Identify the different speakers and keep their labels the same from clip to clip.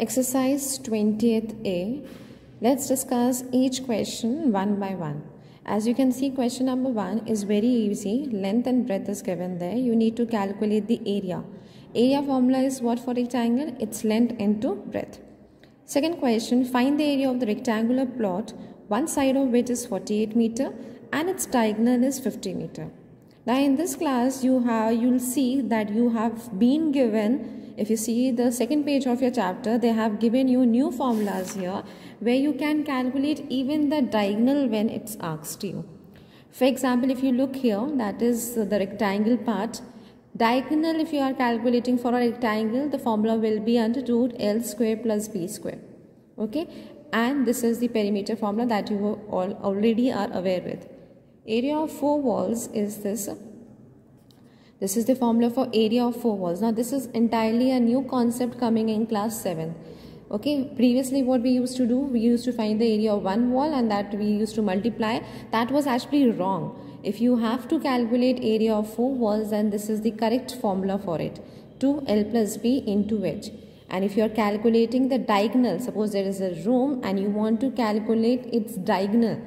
Speaker 1: Exercise 20th A. Let's discuss each question one by one. As you can see, question number one is very easy. Length and breadth is given there. You need to calculate the area. Area formula is what for rectangle? It's length into breadth. Second question, find the area of the rectangular plot, one side of which is 48 meter and its diagonal is 50 meter. Now in this class, you have, you'll see that you have been given if you see the second page of your chapter they have given you new formulas here where you can calculate even the diagonal when it's asked you for example if you look here that is the rectangle part diagonal if you are calculating for a rectangle the formula will be under root l square plus b square okay and this is the perimeter formula that you all already are aware with area of four walls is this this is the formula for area of four walls. Now this is entirely a new concept coming in class 7. Okay, previously what we used to do, we used to find the area of one wall and that we used to multiply. That was actually wrong. If you have to calculate area of four walls, then this is the correct formula for it. 2L plus B into H. And if you are calculating the diagonal, suppose there is a room and you want to calculate its diagonal.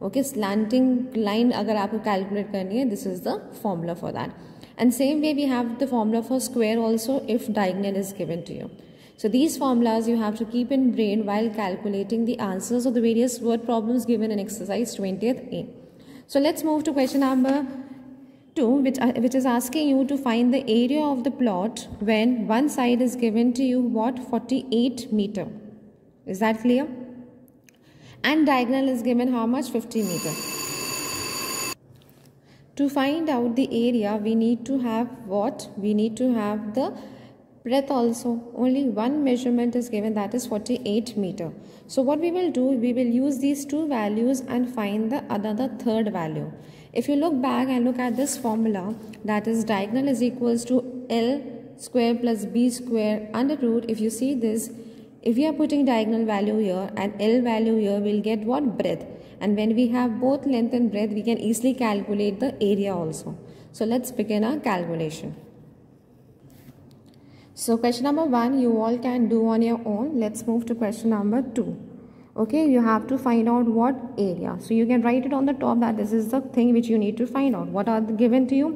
Speaker 1: Okay, slanting line अगर आपको calculate करनी this is the formula for that. And same way we have the formula for square also if diagonal is given to you. So these formulas you have to keep in brain while calculating the answers of the various word problems given in exercise 20th A. So let's move to question number 2 which, uh, which is asking you to find the area of the plot when one side is given to you what 48 meter. Is that clear? And diagonal is given how much 50 meter. To find out the area, we need to have what? We need to have the breadth also. Only one measurement is given that is 48 meter. So what we will do, we will use these two values and find the another third value. If you look back and look at this formula that is diagonal is equals to L square plus B square under root. If you see this, if we are putting diagonal value here and L value here, we'll get what breadth and when we have both length and breadth we can easily calculate the area also. So let's begin our calculation. So question number 1 you all can do on your own. Let's move to question number 2. Okay, you have to find out what area. So you can write it on the top that this is the thing which you need to find out. What are given to you?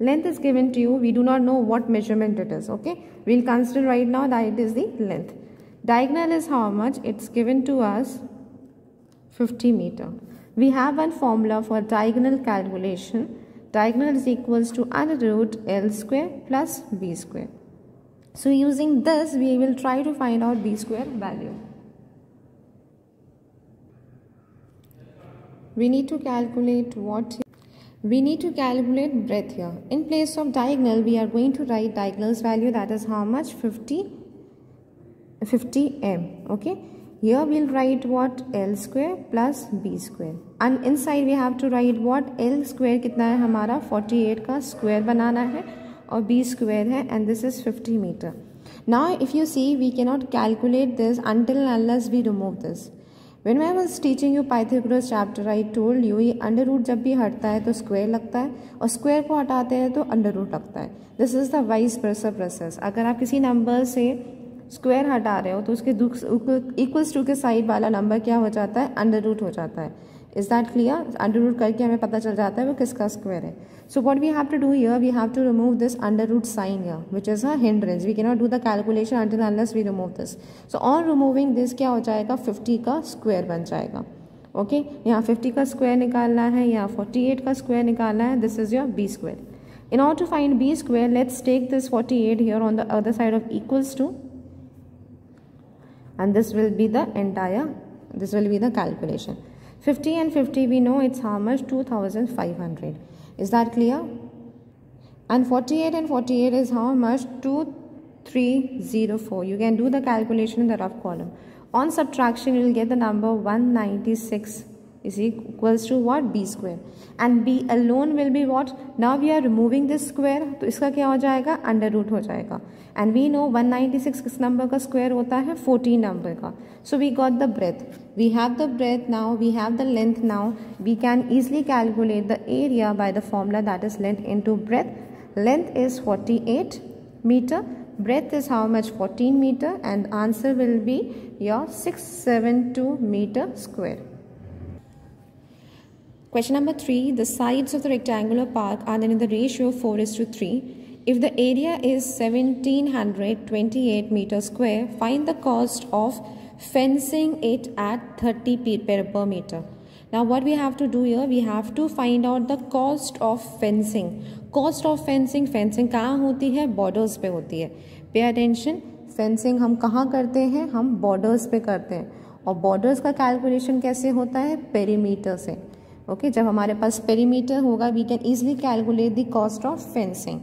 Speaker 1: Length is given to you. We do not know what measurement it is. Okay, we'll consider right now that it is the length. Diagonal is how much? It's given to us 50 meter. We have one formula for diagonal calculation. Diagonal is equals to under root L square plus B square. So using this we will try to find out B square value. We need to calculate what we need to calculate breadth here. In place of diagonal we are going to write diagonal's value that is how much 50 50 m okay Here we'll write what L square plus B square. And inside we have to write what L square kitna hai hamara 48 ka square banana hai aur B square hai and this is 50 meter. Now if you see we cannot calculate this until unless we remove this. When I was teaching you Pythagoras chapter, I told you ye under root jab bhi hatta hai to square lagta hai aur square ko hatate hai to under root lagta hai this is the vice versa process agar aap kisi number se square हटा रहे हो तो उसके equals to के side वाला number क्या हो जाता है अंडर रूट हो जाता है is that clear under root करके हमें पता चल जाता है वो किसका स्क्वायर है so what we have to do yeah we have to remove this under root sign yeah which is a hindrance we not do the calculation until unless we remove this so on removing this क्या हो जाएगा fifty का square बन जाएगा okay okay? यहाँ fifty का square निकालना है या फोर्टी एट का स्क्वायर निकालना है this is your B square In to find B square let's take this forty eight here on the other side of equals to and this will be the entire this will be the calculation 50 and 50 we know it's how much 2500 is that clear and 48 and 48 is how much 2304 you can do the calculation in the rough column on subtraction you will get the number 196 is equals to what b square and b alone will be what now we are removing this square to इसका क्या हो जाएगा under root हो जाएगा and we know 196 is number का square होता है 14 number का so we got the breadth we have the breadth now we have the length now we can easily calculate the area by the formula that is length into breadth length is 48 meter breadth is how much 14 meter and answer will be your 672 meter square Question number 3. The sides of the rectangular park are then in the ratio 4 is to 3. If the area is 1728 meters square, find the cost of fencing it at 30 per meter. Now what we have to do here, we have to find out the cost of fencing. Cost of fencing, fencing कहाँ होती है borders पे होती है पे attention, fencing हम कहाँ करते हैं हम borders पे करते हैं और borders का calculation कैसे होता है perimeter से ओके जब हमारे पास पेरीमीटर होगा we can easily calculate the cost of fencing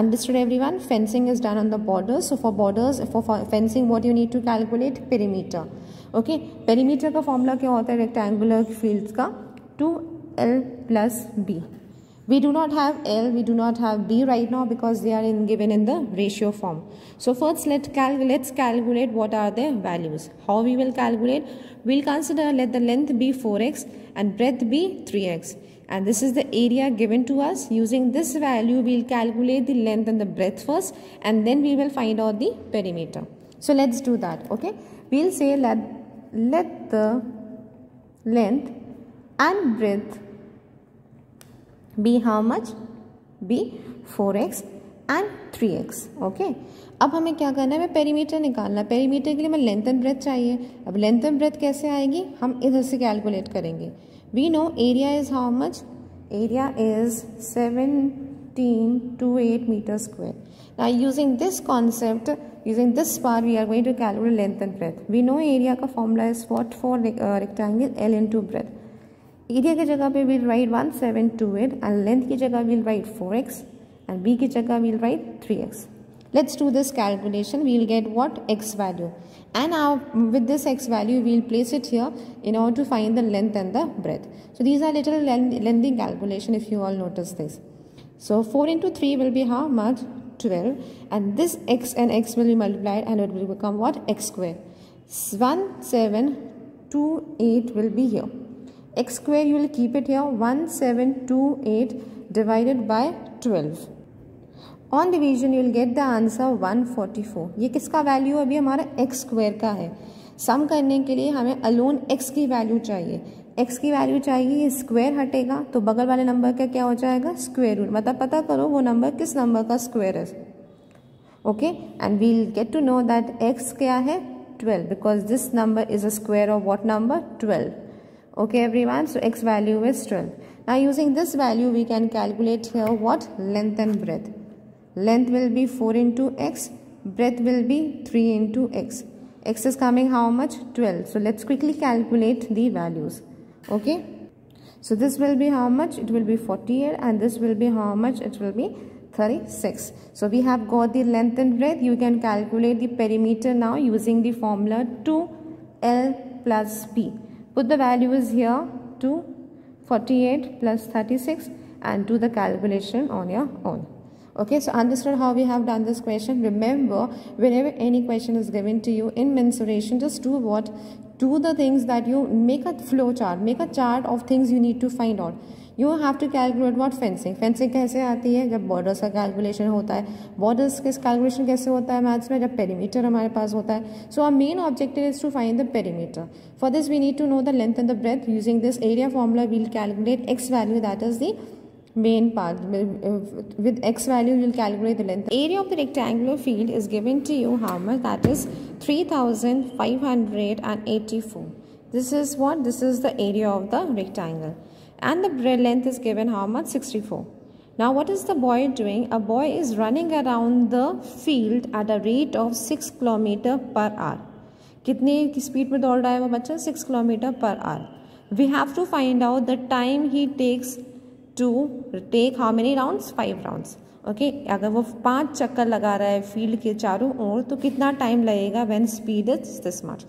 Speaker 1: understood everyone fencing is done on the border so for border for fencing what you need to calculate perimeter okay perimeter का formula क्या होता है rectangular field का two L plus B We do not have L, we do not have B right now because they are in, given in the ratio form. So first let cal let's calculate what are their values. How we will calculate? We'll consider let the length be 4x and breadth be 3x. And this is the area given to us. Using this value, we'll calculate the length and the breadth first and then we will find out the perimeter. So let's do that, okay? We'll say let, let the length and breadth b how much b 4x and 3x okay अब हमें क्या करना है हमें perimeter निकालना है perimeter के लिए हमें लेंथ एंड ब्रेथ चाहिए अब लेंथ एंड ब्रेथ कैसे आएगी हम इधर से कैलकुलेट करेंगे we know area is how much area is seventeen two eight meter square ना using this concept using this par we are going to calculate length and breadth we know area का formula is what for rectangle L into breadth area की जगह पे will write one seven two eight and length की जगह will will write X x B की जगह will right three X let's do this calculation we will get what x value and now with this x value we will place it here in order to find the length and the breadth so these are little lengthy calculation if you all notice this so 4 into 3 will be how much 12 and this x and x will be multiplied and it will become what x square 1 7 2 8 will be here x square you will keep it here 1728 divided by 12 on division you will get the answer 144 ये किसका value अभी हमारा x square का है सम करने के लिए हमें अलोन एक्स की वैल्यू चाहिए एक्स की वैल्यू चाहिए ये स्क्वायर हटेगा तो बगल वाले नंबर का क्या हो जाएगा स्क्वायर रूट मतलब पता करो वो नंबर किस नंबर का स्क्वायर है okay and we'll get to know that X क्या है twelve because this number is a square of what number twelve Okay everyone, so x value is 12. Now using this value we can calculate here what length and breadth. Length will be 4 into x, breadth will be 3 into x. x is coming how much? 12. So let's quickly calculate the values. Okay. So this will be how much? It will be 48 and this will be how much? It will be 36. So we have got the length and breadth. You can calculate the perimeter now using the formula 2L plus B. Put the values here to 48 plus 36 and do the calculation on your own. Okay, so understand how we have done this question. Remember, whenever any question is given to you in mensuration, just do what? Do the things that you make a flow chart, make a chart of things you need to find out you have to calculate what fencing fencing कैसे आती है जब borders का calculation होता है borders किस calculation कैसे होता है मैथ्स में जब पेरीमीटर हमारे पास होता है so our main objective is to find the perimeter for this we need to know the length and the breadth using this area formula we'll calculate X value that is the will calculate the length area of the rectangular field is given to you how much that is three thousand five hundred and eighty four this is what this is the area of the rectangle and the braid length is given how much 64 now what is the boy doing a boy is running around the field at a rate of 6 km per hour kitne ki speed में daud raha hai वो bachcha 6 km per hour we have to find out the time he takes to take how many rounds five rounds okay okay, अगर वो पांच चक्कर लगा रहा है field के चारों ओर तो कितना टाइम लगेगा when speed is this much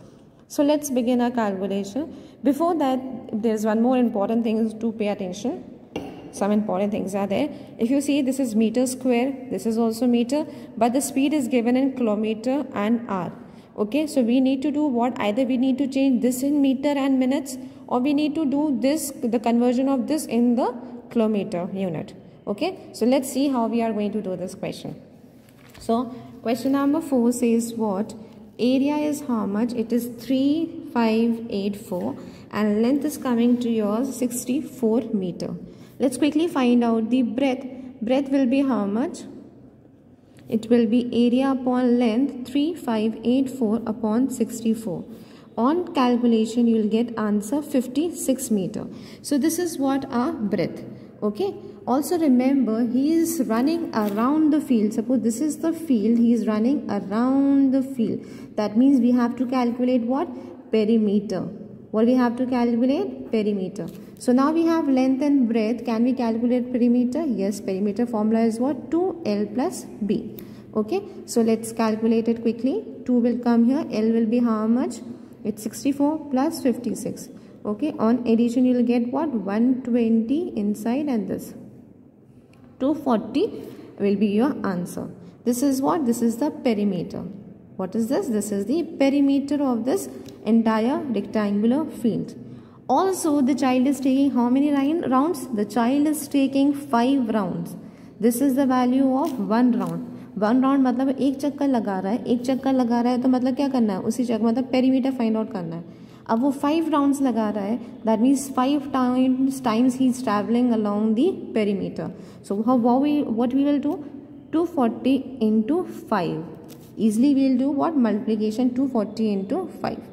Speaker 1: So let's begin our calculation. Before that, there's one more important thing is to pay attention. Some important things are there. If you see, this is meter square. This is also meter. But the speed is given in kilometer and hour. Okay, so we need to do what? Either we need to change this in meter and minutes or we need to do this, the conversion of this in the kilometer unit. Okay, so let's see how we are going to do this question. So, question number 4 says what? area is how much it is 3584 and length is coming to your 64 meter let's quickly find out the breadth breadth will be how much it will be area upon length 3584 upon 64 on calculation you will get answer 56 meter so this is what our breadth okay also remember he is running around the field suppose this is the field he is running around the field that means we have to calculate what perimeter what we have to calculate perimeter so now we have length and breadth can we calculate perimeter yes perimeter formula is what 2l plus b okay so let's calculate it quickly 2 will come here l will be how much it's 64 plus 56 okay on addition you will get what 120 inside and this 240 will be your answer. This is what? This is the perimeter. What is this? This is the perimeter of this entire rectangular field. Also, the child is taking how many rounds? The child is taking 5 rounds. This is the value of one round. One round मतलब एक चक्कर लगा रहा है एक चक्कर लगा रहा है तो मतलब क्या करना है उसी चक्कर मतलब पेरीमीटर फाइंड आउट करना है अब वो फाइव राउंड्स लगा रहा है that means five times times he is travelling along the perimeter so what we will do two forty into five easily we'll do what multiplication two forty into five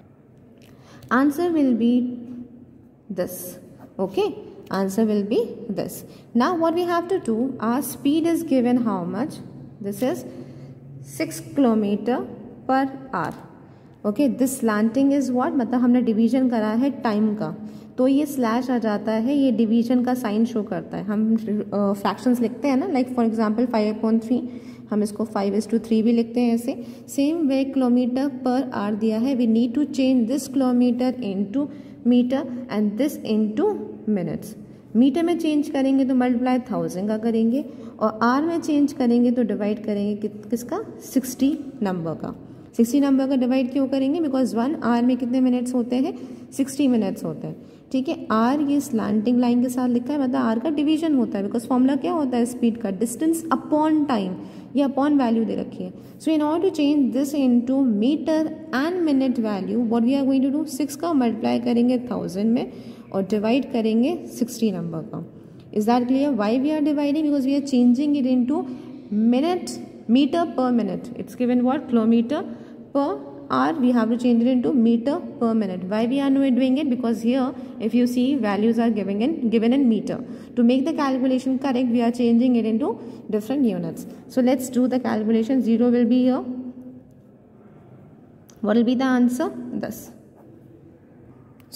Speaker 1: answer will be दस okay answer will be दस ना what we have to do our speed is given how much this is six kilometre per hour okay this slanting is what मतलब हमने division करा है time का तो ये स्लैश आ जाता है ये डिवीजन का साइन शो करता है हम फ्रैक्शंस uh, लिखते हैं ना like for example five point three हम इसको फाइव एस टू थ्री भी लिखते हैं ऐसे same way kilometre per hour दिया है we need to change this kilometre into metre and this into minutes metre में चेंज करेंगे तो मल्टीप्लाई थाउजेंड का करेंगे और आर में चेंज करेंगे तो डिवाइड करेंगे कि, किसका सिक्सटी नंबर का सिक्सटी नंबर का डिवाइड क्यों करेंगे बिकॉज वन आर में कितने मिनट्स होते हैं सिक्सटी मिनट्स होते हैं ठीक है आर ये स्लांटिंग लाइन के साथ लिखा है मतलब आर का डिवीजन होता है बिकॉज फॉर्मूला क्या होता है स्पीड का डिस्टेंस अपॉन टाइम ये अपॉन वैल्यू दे रखी है so in order to change this into metre and minute value what we are going to do six का मल्टीप्लाई करेंगे थाउजेंड में और डिवाइड करेंगे सिक्सटी नंबर का is that clear why we are dividing because we are changing it into minute metre per minute it's given what kilometre per hour we have to change it into meter per minute why we are doing it because here if you see values are given in given in meter to make the calculation correct we are changing it into different units so let's do the calculation zero will be here what will be the answer this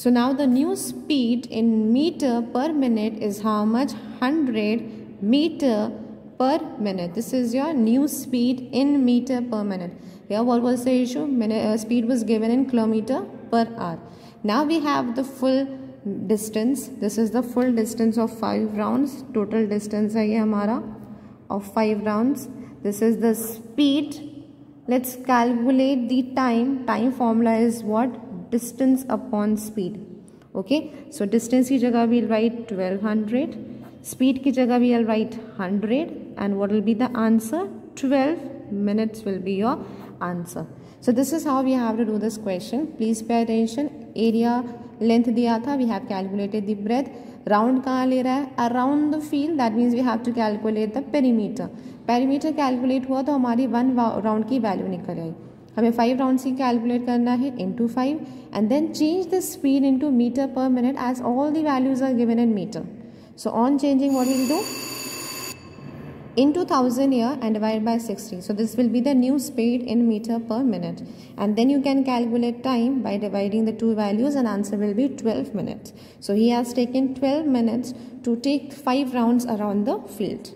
Speaker 1: so now the new speed in meter per minute is how much 100 meter per minute this is your new speed in meter per minute here what was the issue? Uh, speed was given in kilometer per hour. Now we have the full distance. This is the full distance of 5 rounds. Total distance है ये हमारा of 5 rounds. This is the speed. Let's calculate the time. Time formula is what? Distance upon speed. Okay. So distance ki जगह we'll write 1200. Speed ki जगह we'll write 100. And what will be the answer? 12 minutes will be your answer so this is how we have to do this question please pay attention area length दिया था we have calculated the breadth round कहाँ ले रहा है around the field that means we have to calculate the perimeter perimeter calculate हुआ तो हमारी one round की वैल्यू निकल आई हमें फाइव राउंड की कैलकुलेट करना है into five and then change the speed into metre per minute as all the values are given in metre so on changing what will do into 1000 year and divided by 60. So this will be the new speed in meter per minute. And then you can calculate time by dividing the two values and answer will be 12 minutes. So he has taken 12 minutes to take 5 rounds around the field.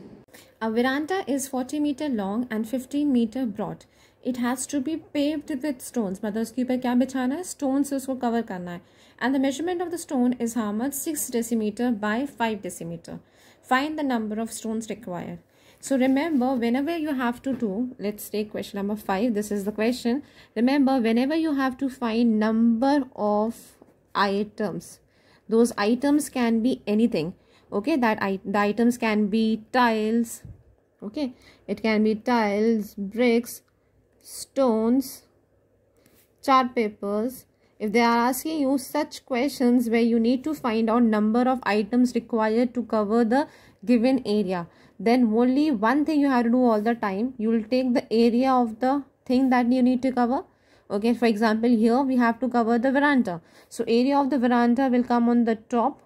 Speaker 1: A veranda is 40 meter long and 15 meter broad. It has to be paved with stones. Mother's उसके ऊपर stones बिछाना for stone से उसको cover करना the and the measurement of the stone is how much six decimetre by five decimetre find the so remember, whenever you have to do, let's take question number 5. This is the question. Remember, whenever you have to find number of items, those items can be anything. Okay, that I the items can be tiles. Okay, it can be tiles, bricks, stones, chart papers, if they are asking you such questions where you need to find out number of items required to cover the given area then only one thing you have to do all the time you will take the area of the thing that you need to cover okay for example here we have to cover the veranda so area of the veranda will come on the top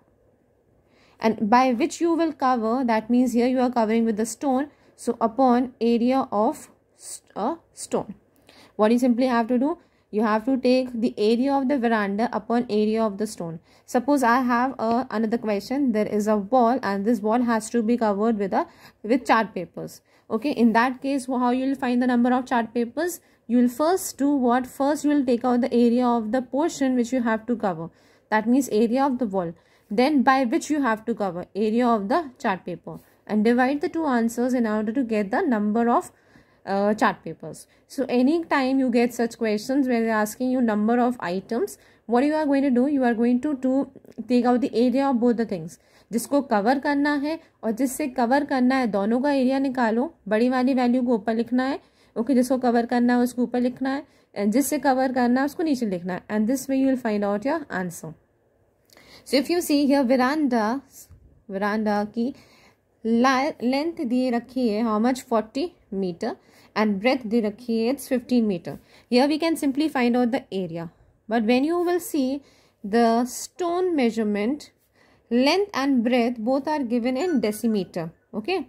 Speaker 1: and by which you will cover that means here you are covering with the stone so upon area of a uh, stone what you simply have to do you have to take the area of the veranda upon area of the stone suppose i have a, another question there is a wall and this wall has to be covered with a with chart papers okay in that case how you will find the number of chart papers you will first do what first you will take out the area of the portion which you have to cover that means area of the wall then by which you have to cover area of the chart paper and divide the two answers in order to get the number of uh, chart papers. So any time you get such questions where they are asking you number of items, what you are going to do, you are going to, to take out the area of both the things. जिसको cover करना है और जिससे cover करना है दोनों का area निकालो बड़ी वाली वैल्यू को ऊपर लिखना है ओके okay, जिसको कवर करना है उसको ऊपर लिखना है एंड जिससे कवर करना है उसको नीचे लिखना है and this way you will find out your answer so if you see here veranda veranda की लेंथ दिए रखी है how much forty metre and breadth It's 15 meter. Here we can simply find out the area. But when you will see the stone measurement, length and breadth both are given in decimeter. Okay.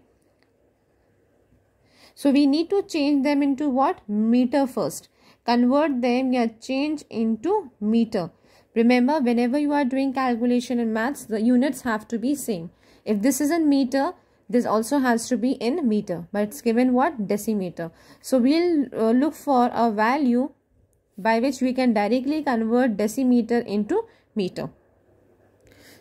Speaker 1: So we need to change them into what? Meter first. Convert them or change into meter. Remember whenever you are doing calculation in maths the units have to be same. If this is in meter this also has to be in meter. But it's given what? Decimeter. So we'll uh, look for a value by which we can directly convert decimeter into meter.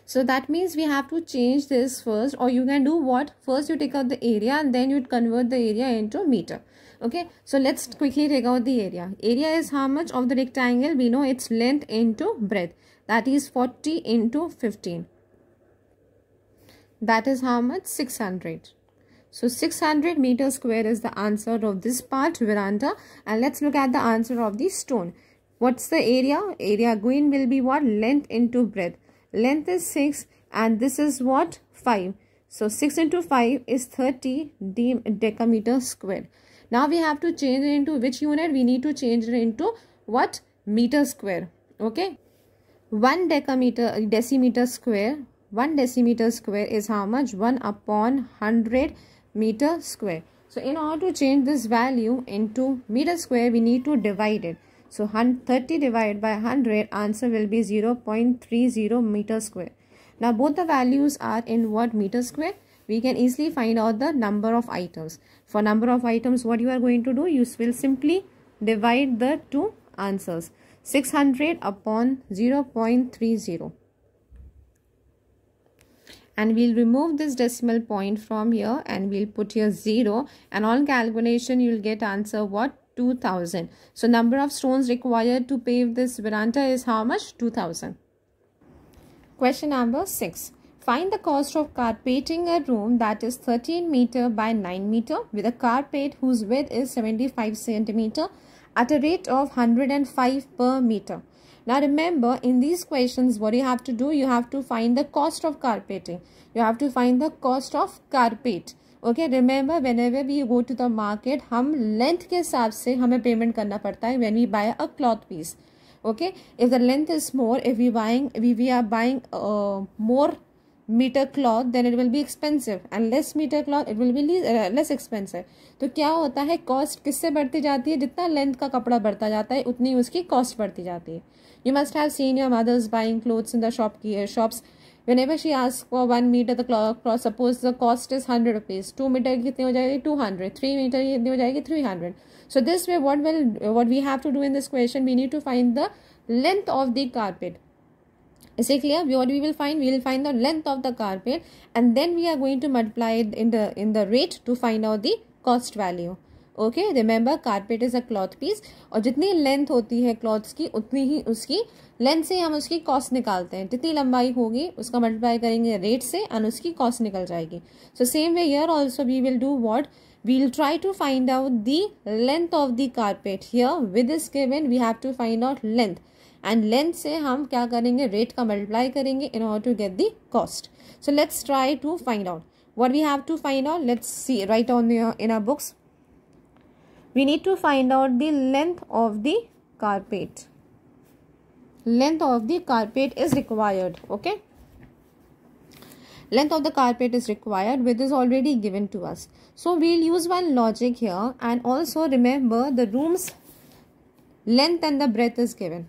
Speaker 1: So that means we have to change this first or you can do what? First you take out the area and then you convert the area into meter. Okay. So let's quickly take out the area. Area is how much of the rectangle? We know its length into breadth. That is 40 into 15. That is how much? 600. So 600 meter square is the answer of this part veranda. And let's look at the answer of the stone. What's the area? Area green will be what? Length into breadth. Length is 6 and this is what? 5. So 6 into 5 is 30 de decameter square. Now we have to change it into which unit? We need to change it into what? Meter square. Okay. 1 decameter, decimeter square 1 decimeter square is how much 1 upon 100 meter square so in order to change this value into meter square we need to divide it so 30 divided by 100 answer will be 0 0.30 meter square now both the values are in what meter square we can easily find out the number of items for number of items what you are going to do you will simply divide the two answers 600 upon 0 0.30 and we'll remove this decimal point from here and we'll put here 0 and on calculation you'll get answer what 2000 so number of stones required to pave this veranda is how much 2000 question number 6 Find the cost of carpeting a room that is 13 meter by 9 meter with a carpet whose width is 75 centimeter at a rate of 105 per meter. Now remember in these questions what you have to do you have to find the cost of carpeting. You have to find the cost of carpet. Okay remember whenever we go to the market हम length के हिसाब से हमें payment करना पड़ता है when we buy a cloth piece okay if the length is more if we buying we we are buying more metre cloth then it will be expensive and less metre cloth it will be less expensive तो क्या होता है cost किससे बढ़ती जाती है जितना length का कपड़ा बढ़ता जाता है उतनी उसकी कॉस्ट बढ़ती जाती है You must have seen your mothers buying clothes in the shop uh, shops. Whenever she asks for one meter, the clock, suppose the cost is 100 rupees. Two meter 200. Three meter 300. So this way, what will uh, what we have to do in this question? We need to find the length of the carpet. Is it clear? What we will find? We will find the length of the carpet and then we are going to multiply it in the in the rate to find out the cost value. Okay remember carpet is a cloth piece और जितनी length होती है clothes की उतनी ही उसकी length से हम उसकी कॉस्ट निकालते हैं जितनी लंबाई होगी उसका मल्टीप्लाई करेंगे रेट से एंड उसकी कॉस्ट निकल जाएगी so same way here also we will do what will try to find out the length of the carpet here with this given we have to find out length and length से हम क्या करेंगे rate का multiply करेंगे in order to get the cost so let's try to find out what we have to find out let's see write on in our books we need to find out the length of the carpet length of the carpet is required okay length of the carpet is required which is already given to us so we'll use one logic here and also remember the room's length and the breadth is given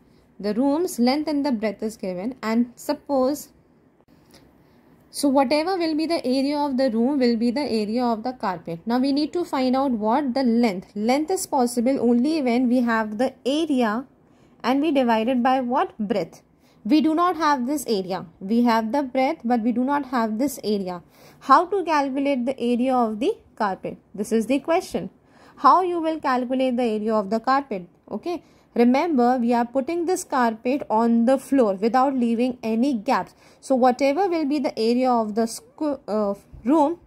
Speaker 1: the room's length and the breadth is given and suppose so whatever will be the area of the room will be the area of the carpet. Now we need to find out what the length. Length is possible only when we have the area and we divide it by what breadth. We do not have this area. We have the breadth but we do not have this area. How to calculate the area of the carpet? This is the question. How you will calculate the area of the carpet? Okay. Remember, we are putting this carpet on the floor without leaving any gaps. So, whatever will be the area of the uh, room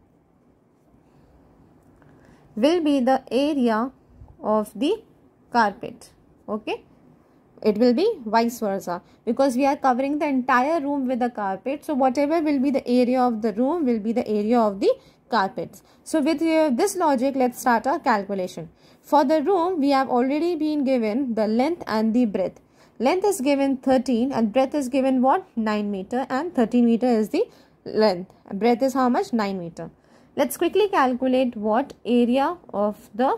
Speaker 1: will be the area of the carpet. Okay it will be vice versa because we are covering the entire room with the carpet so whatever will be the area of the room will be the area of the carpets. So with uh, this logic, let's start our calculation. For the room, we have already been given the length and the breadth. Length is given 13 and breadth is given what? 9 meter and 13 meter is the length. Breadth is how much? 9 meter. Let's quickly calculate what area of the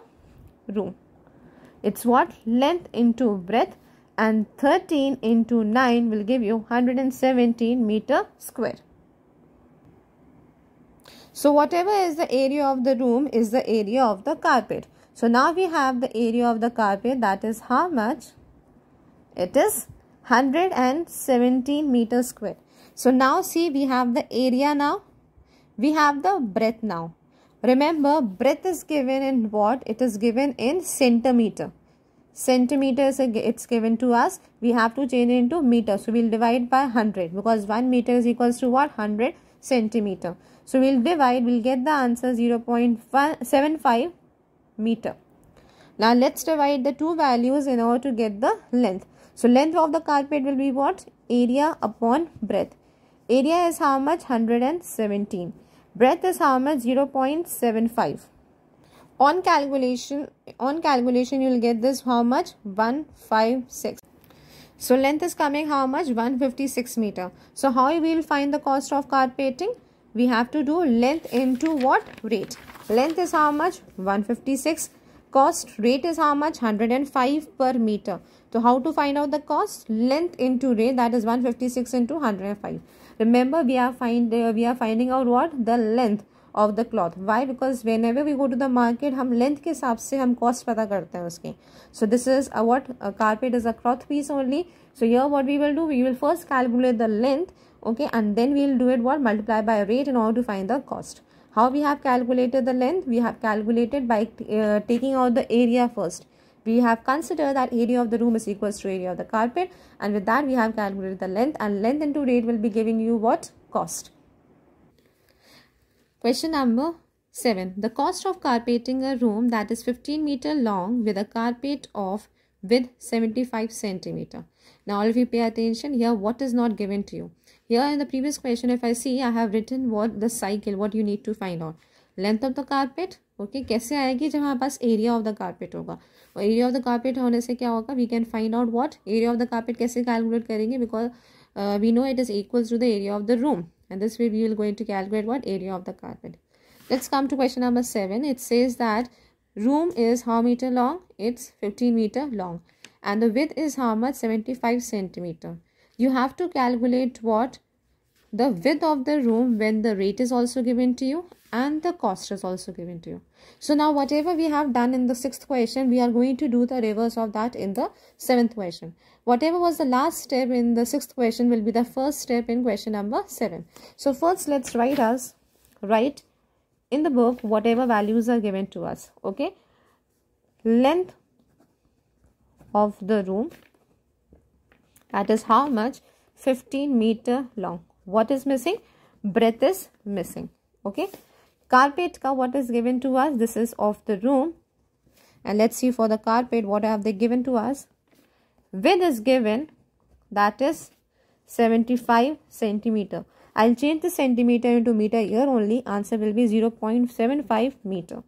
Speaker 1: room. It's what? Length into breadth and 13 into 9 will give you 117 meter square. So whatever is the area of the room is the area of the carpet. So now we have the area of the carpet that is how much? It is 117 meter square. So now see we have the area now. We have the breadth now. Remember breadth is given in what? It is given in centimeter. Centimeter is it's given to us. We have to change it into meter. So we'll divide by 100 because 1 meter is equals to what? 100 centimeter. So we'll divide, we'll get the answer 0.75 meter. Now let's divide the two values in order to get the length. So length of the carpet will be what? Area upon breadth. Area is how much? 117. Breadth is how much? 0.75. On calculation, on calculation you will get this how much? 156. So length is coming how much? 156 meter. So how we will find the cost of carpeting? we have to do length into what rate length is how much 156 cost rate is how much 105 per meter so how to find out the cost length into rate that is 156 into 105 remember we are find uh, we are finding out what the length of the cloth why because whenever we go to the market हम length के हिसाब से हम cost पता करते हैं उसके so this is a what carpet is a cloth piece only so yeah what we will do we will first calculate the length okay and then we'll do it what multiply by rate in order to find the cost how we have calculated the length we have calculated by uh, taking out the area first we have considered that area of the room is equals to area of the carpet and with that we have calculated the length and length into rate will be giving you what cost question number 7 the cost of carpeting a room that is 15 meter long with a carpet of width 75 centimeter now if you pay attention here what is not given to you here in the previous question if i see i have written what the cycle what you need to find out length of the carpet okay kaise aayegi jab hamare paas area of the carpet hoga aur area of the carpet hone se kya we can find out what area of the carpet kaise calculate karenge because uh, we know it is equals to the area of the room and this way we will going to calculate what area of the carpet let's come to question number 7 it says that room is how meter long it's 15 meter long and the width is how much 75 centimeter you have to calculate what the width of the room when the rate is also given to you and the cost is also given to you. So now whatever we have done in the sixth question, we are going to do the reverse of that in the seventh question. Whatever was the last step in the sixth question will be the first step in question number seven. So first let's write us, write in the book whatever values are given to us. Okay. Length of the room that is how much? 15 meter long. What is missing? Breadth is missing. Okay. Carpet ka what is given to us? This is of the room. And let's see for the carpet what have they given to us. Width is given that is 75 centimeter. I'll change the centimeter into meter here only. Answer will be 0 0.75 meter.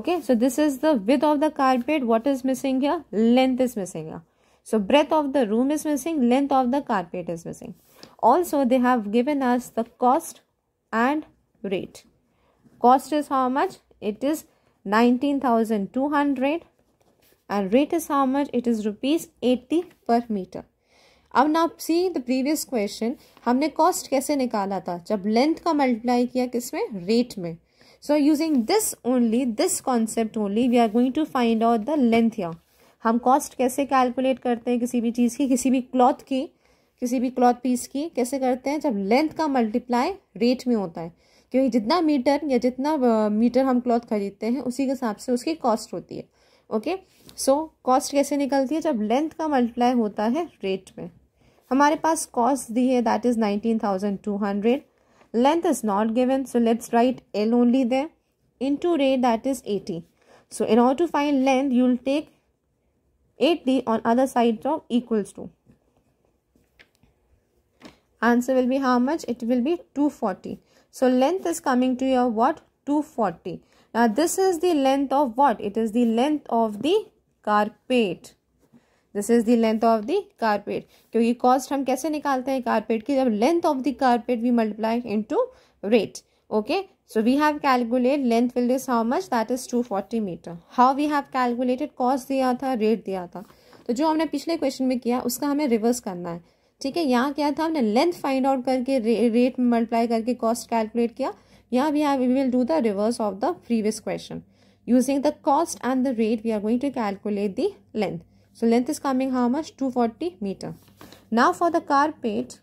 Speaker 1: Okay, so this is the width of the carpet. What is missing here? Length is missing here. So, breadth of the room is missing, length of the carpet is missing. Also, they have given us the cost and rate. Cost is how much? It is 19,200 and rate is how much? It is rupees 80 per meter. अब ना see the previous question हमने cost कैसे निकाला था जब length का multiply किया किसमें रेट में so using this only this concept only we are going to find out the length या हम कॉस्ट कैसे कैलकुलेट करते हैं किसी भी चीज़ की किसी भी क्लॉथ की किसी भी क्लॉथ पीस की कैसे करते हैं जब लेंथ का मल्टीप्लाई रेट में होता है क्योंकि जितना मीटर या जितना मीटर हम क्लॉथ खरीदते हैं उसी के हिसाब से उसकी कॉस्ट होती है ओके सो कॉस्ट कैसे निकलती है जब लेंथ का मल्टीप्लाई होता है रेट में हमारे पास कॉस्ट दी है that is nineteen thousand two hundred length is not given so let's write L only there into rate that is eighty so in order to find length you'll take 8d on other side of equals to answer will be how much it will be 240 so length is coming to your what 240 now this is the length of what it is the length of the carpet this is the length of the carpet because cost from kaise nikalte hai carpet ki jab length of the carpet we multiply into rate okay So we have calculated length will is how much that is 240 meter. How we have calculated cost दिया था rate दिया था तो जो हमने पिछले question में किया उसका हमें रिवर्स करना है ठीक है यहाँ क्या था हमने लेंथ फाइंड आउट करके रे, रेट में मल्टीप्लाई करके कॉस्ट कैलकुलेट किया यहाँ भी we will do the reverse of the previous question using the cost and the rate we are going to calculate the length so length is coming how much 240 meter now for the carpet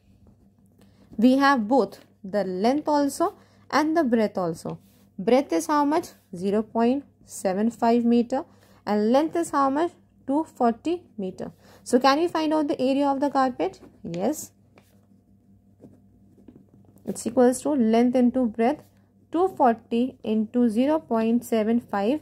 Speaker 1: we have both the length also and the breadth also breadth is how much 0.75 meter and length is how much 240 meter so can you find out the area of the carpet yes it's equals to length into breadth 240 into 0.75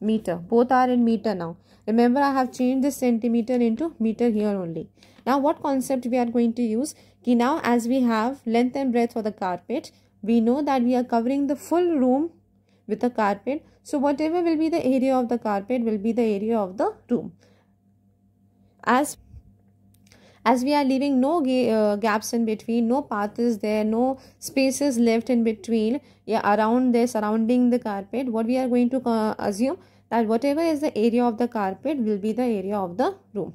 Speaker 1: meter both are in meter now remember i have changed the centimeter into meter here only now what concept we are going to use ki now as we have length and breadth for the carpet we know that we are covering the full room with a carpet so whatever will be the area of the carpet will be the area of the room as as we are leaving no ga uh, gaps in between no path is there no spaces left in between yeah around the surrounding the carpet what we are going to uh, assume that whatever is the area of the carpet will be the area of the room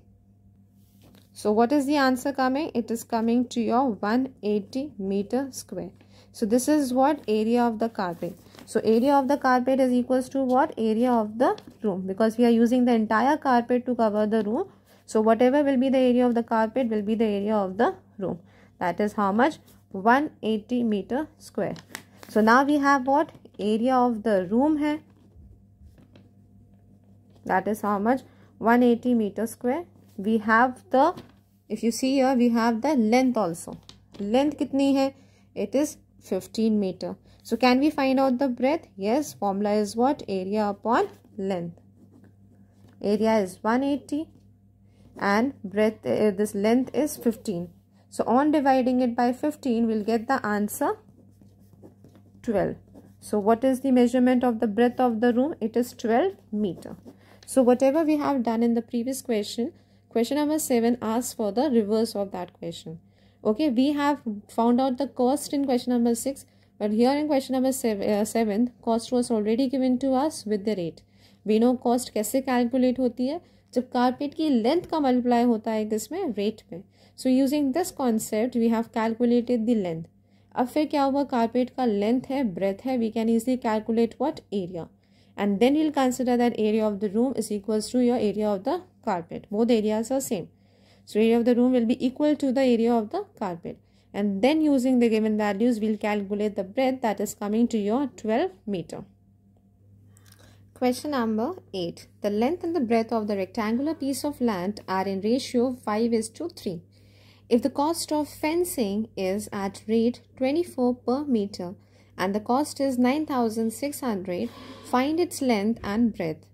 Speaker 1: so what is the answer coming it is coming to your 180 meter square so this is what area of the carpet so area of the carpet is equals to what area of the room because we are using the entire carpet to cover the room so whatever will be the area of the carpet will be the area of the room that is how much 180 meter square so now we have what area of the room hai that is how much 180 meter square we have the if you see here we have the length also length kitni hai it is 15 meter. So can we find out the breadth? Yes, formula is what? Area upon length. Area is 180 and breadth uh, this length is 15. So on dividing it by 15 we'll get the answer 12. So what is the measurement of the breadth of the room? It is 12 meter. So whatever we have done in the previous question, question number 7 asks for the reverse of that question. okay we have found out the cost in question number 6 but here in question number 7 uh, seven, cost was already given to us with the rate we know cost कैसे calculate होती है जब carpet की length का multiply होता है किसमें rate में so using this concept we have calculated the length अब फिर क्या हुआ कारपेट का length है breadth है we can easily calculate what area and then we'll consider that area of the room is equals to your area of the carpet both areas are same So area of the room will be equal to the area of the carpet. And then using the given values, we'll calculate the breadth that is coming to your 12 meter. Question number 8. The length and the breadth of the rectangular piece of land are in ratio 5 is to 3. If the cost of fencing is at rate 24 per meter and the cost is 9600, find its length and breadth.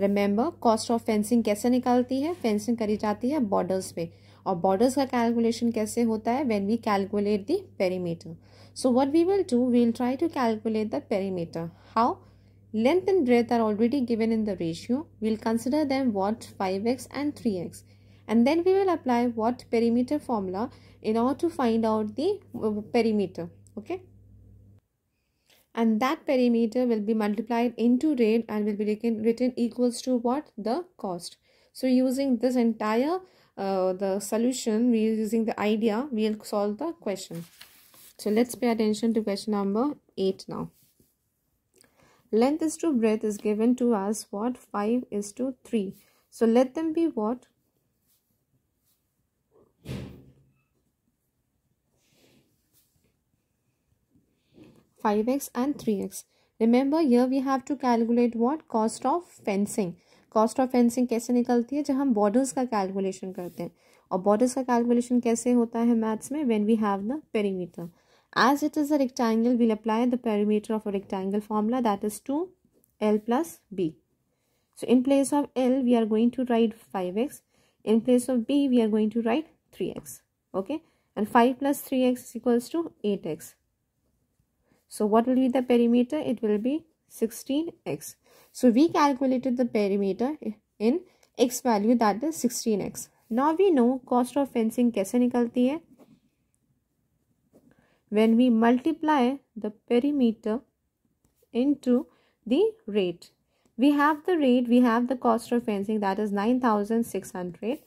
Speaker 1: Remember cost of fencing कैसे निकलती है fencing करी जाती है borders पे और borders का calculation कैसे होता है when we calculate the perimeter so what we will do we'll try to calculate the perimeter how length and breadth are already given in the ratio we'll consider them what five x and three x and then we will apply what perimeter formula in ऑर to find out the perimeter okay and that perimeter will be multiplied into rate and will be written equals to what the cost so using this entire uh, the solution we are using the idea we will solve the question so let's pay attention to question number 8 now length is to breadth is given to us what 5 is to 3 so let them be what 5x and 3x. Remember here we have to calculate what cost of fencing. Cost of fencing kaise nikalti hai jahan borders ka calculation karte hai. Aur borders ka calculation kaise hota hai maths when we have the perimeter. As it is a rectangle we'll apply the perimeter of a rectangle formula that is 2 L plus B. So in place of L we are going to write 5x. In place of B we are going to write 3x. Okay. And 5 plus 3x is equals to 8x. So what will be the perimeter? It will be 16x. So we calculated the perimeter in x value that is 16x. Now we know cost of fencing कैसे निकलती है When we multiply the perimeter into the rate. We have the rate, we have the cost of fencing that is 9600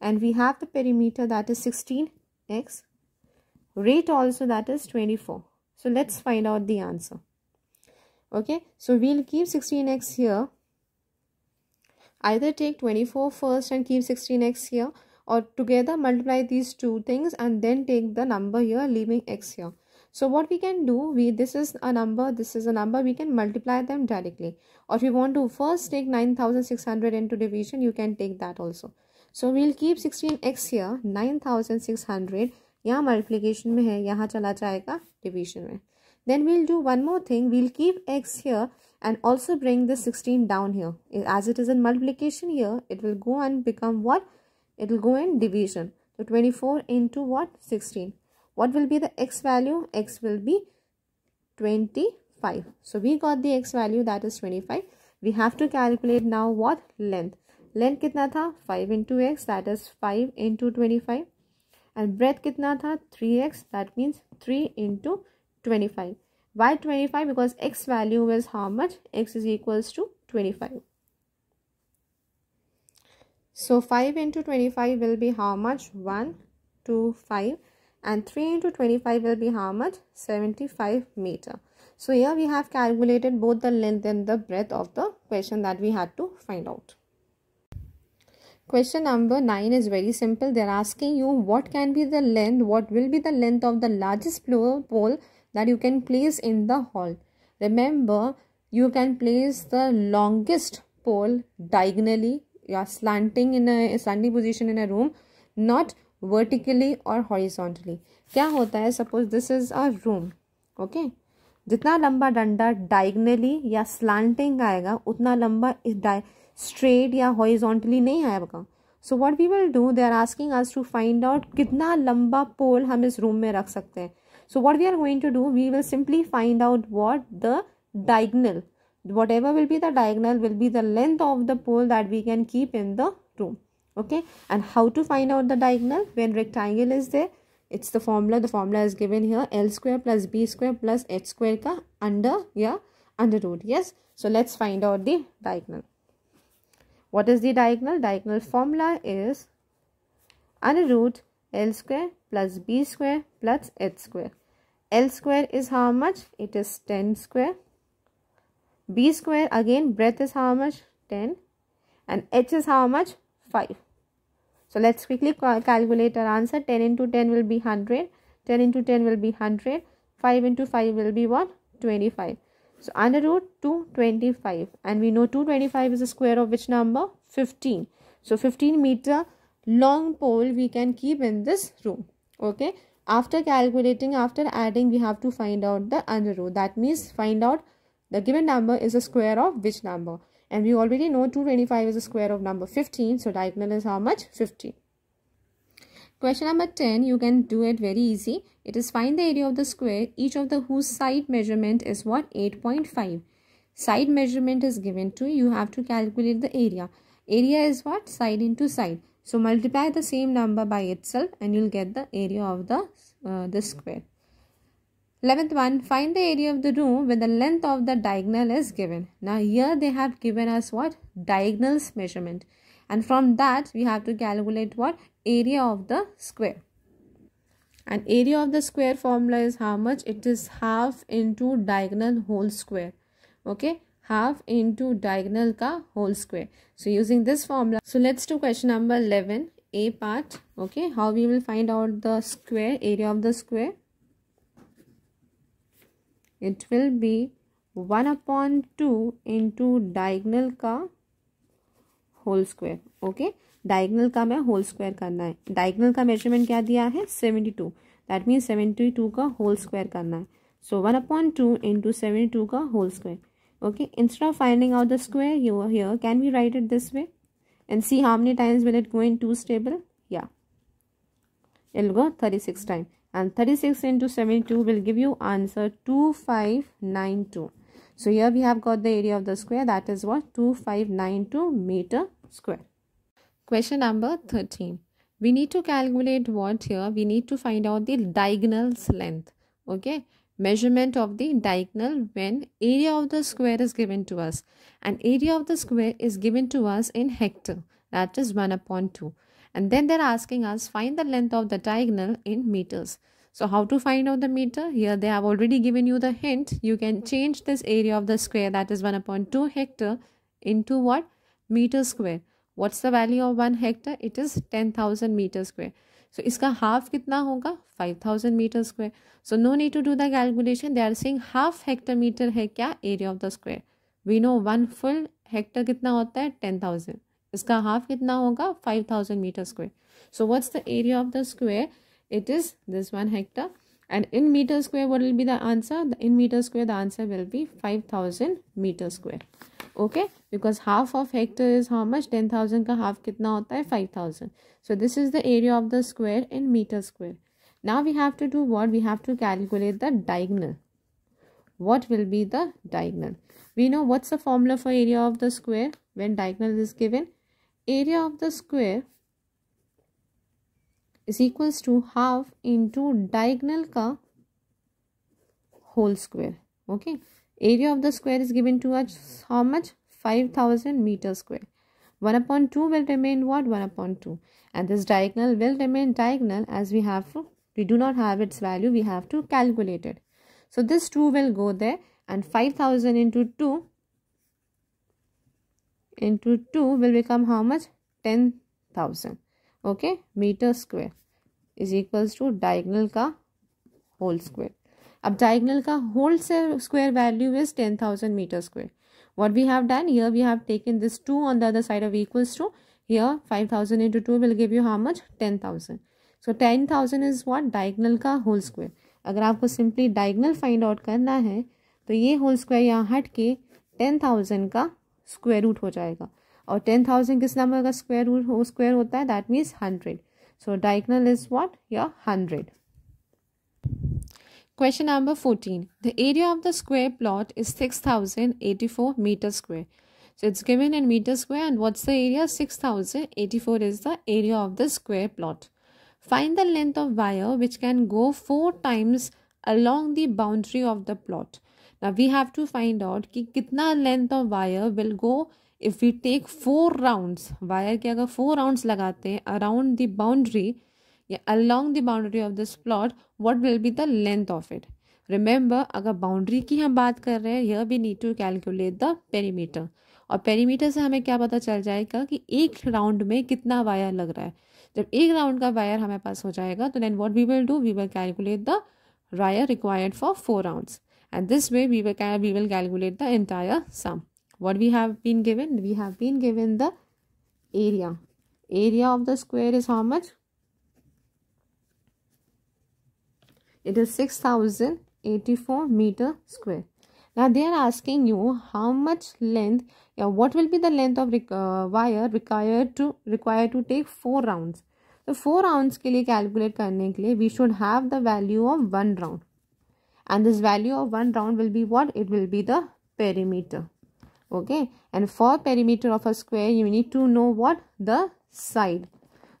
Speaker 1: and we have the perimeter that is 16x. Rate also that is 24. So let's find out the answer. Okay, so we'll keep 16x here. Either take 24 first and keep 16x here or together multiply these two things and then take the number here leaving x here. So what we can do, we this is a number, this is a number, we can multiply them directly. Or if you want to first take 9600 into division, you can take that also. So we'll keep 16x here, 9600 यहाँ multiplication में है यहाँ चला जाएगा division में then we'll do one more thing we'll keep x here and also bring the sixteen down here as it is in multiplication here it will go and become what it will go in division तो twenty four into what sixteen what will be the x value x will be twenty five so we got the x value that is twenty five we have to calculate now what length length कितना था five into x that is five into twenty five And breadth, कितना था three x 3 means three into 25 five 25. Twenty five because x value was how much x is equals so 5 into 25 will be how much? 1, 2, 5. And 3 into 25 will be how much? 75 meter. So here we have calculated both the length and the breadth of the question that we had to find out. Question number 9 is very simple. They're asking you what can be the length, what will be the length of the largest pole that you can place in the hall. Remember, you can place the longest pole diagonally. You are slanting in a slanting position in a room, not vertically or horizontally. क्या होता है suppose this is a room, okay? जितना लंबा डंडा डाइगनली या slanting आएगा उतना लंबा इस स्ट्रेट या हॉइजोंटली नहीं आएगा so what we will do they are asking us to find out कितना लंबा पोल हम इस रूम में रख सकते हैं so what we are going to do we will simply find out what the diagonal whatever will be the diagonal will be the length of the pole that we can keep in the room okay and how to find out the diagonal when rectangle is there it's the formula the formula is given here L square plus B square plus H square का under या under root yes so let's find out the diagonal What is the diagonal? Diagonal formula is under root L square plus B square plus H square. L square is how much? It is 10 square. B square again breadth is how much? 10 and H is how much? 5. So let's quickly cal calculate our answer. 10 into 10 will be 100. 10 into 10 will be 100. 5 into 5 will be what? 25. So under root 225 and we know 225 is the square of which number? 15. So 15 meter long pole we can keep in this room. Okay. After calculating, after adding we have to find out the under root. That means find out the given number is a square of which number. And we already know 225 is a square of number 15. So diagonal is how much? 15. Question number 10, you can do it very easy. It is find the area of the square, each of the whose side measurement is what? 8.5. Side measurement is given to you. You have to calculate the area. Area is what? Side into side. So multiply the same number by itself and you'll get the area of the, uh, the square. 11th one, find the area of the room where the length of the diagonal is given. Now here they have given us what? Diagonals measurement and from that we have to calculate what area of the square and area of the square formula is how much it is half into diagonal whole square okay half into diagonal ka whole square so using this formula so let's do question number 11 a part okay how we will find out the square area of the square it will be 1 upon 2 into diagonal ka whole square okay diagonal का मैं whole square करना है diagonal का measurement क्या दिया है seventy two that means seventy two का whole square करना है so one upon two into seventy two का whole square okay instead of finding out the square you here can be write it this way and see how times will it go in two stable या many go thirty six time and thirty six into seventy two will give you answer two five nine to so answer we have got the area of the square that is what two five nine two metre square. Question number 13. We need to calculate what here? We need to find out the diagonal's length. Okay. Measurement of the diagonal when area of the square is given to us. And area of the square is given to us in hectare. That is 1 upon 2. And then they're asking us find the length of the diagonal in meters. So how to find out the meter? Here they have already given you the hint. You can change this area of the square that is 1 upon 2 hectare into what? Metre square what's the value of one hectare it is ten thousand metre square so इसका half कितना होगा five thousand metre square so no need to do the calculation they are saying half hectare metre है क्या area of the square we know one full hectare कितना होता है ten thousand इसका half कितना होगा five thousand metre square so what's the area of the square it is this one hectare and in meter square what will be the answer the, in meter square the answer will be 5000 meter square okay because half of hectare is how much 10000 ka half kitna hota hai 5000 so this is the area of the square in meter square now we have to do what we have to calculate the diagonal what will be the diagonal we know what's the formula for area of the square when diagonal is given area of the square is equals to half into diagonal ka whole square okay area of the square is given to us how much 5000 meter square 1 upon 2 will remain what 1 upon 2 and this diagonal will remain diagonal as we have we do not have its value we have to calculate it so this 2 will go there and 5000 into 2 into 2 will become how much 10000 okay metre square is equals to diagonal का whole square अब diagonal का whole square value is ten thousand metre square what we have done yeah we have taken this to on the other side of equals to here five thousand into two will give you how much ten thousand so ten thousand is what diagonal का whole square अगर आपको simply diagonal find out करना है तो ये whole square यहाँ हट के टेन थाउजेंड का स्क्वायर रूट हो जाएगा और टेन थाउजेंड किस नंबर का स्क्वायर रूट हो स्क्वायर होता है that means hundred so diagonal is what your hundred question number fourteen the area of the square plot is six thousand eighty four metre square so it's given in metre square and what's the area six thousand eighty four is the area of the square plot find the length of wire which can go four times along the boundary of the plot ना we have to find out कि कितना length of wire will go if we take four rounds wire के अगर four rounds लगाते हैं around the boundary या along the boundary of this plot what will be the length of it remember अगर boundary की हम बात कर रहे हैं यह भी need to calculate the perimeter और पेरीमीटर से हमें क्या पता चल जाएगा कि एक राउंड में कितना वायर लग रहा है जब एक राउंड का वायर हमारे पास हो जाएगा तो then what we will do we will calculate the wire required for four rounds and this way we will calculate the entire sum what we have been given we have been given the area area of the square is how much it is 6084 meter square now they are asking you how much length yeah, what will be the length of uh, wire required to require to take four rounds So four rounds के लिए calculate करने के लिए we should have the value of one round. And this value of one round will be what? It will be the perimeter. okay and for perimeter of a square you need to know what the side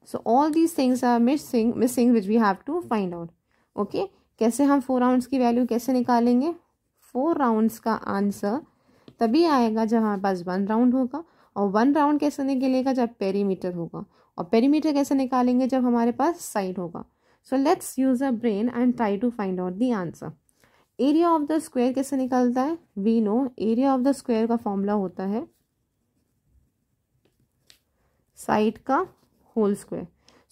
Speaker 1: so all these things are missing missing which we have to find out okay कैसे हम four rounds की value कैसे निकालेंगे four rounds का answer तभी आएगा जब हमारे पास वन राउंड होगा और वन राउंड कैसे निकलेगा जब पेरीमीटर होगा और पेरीमीटर कैसे निकालेंगे जब हमारे पास साइड होगा so let's use a brain and try to find out the answer area of the square कैसे निकलता है we know area of the square का फॉर्मूला होता है साइड का whole square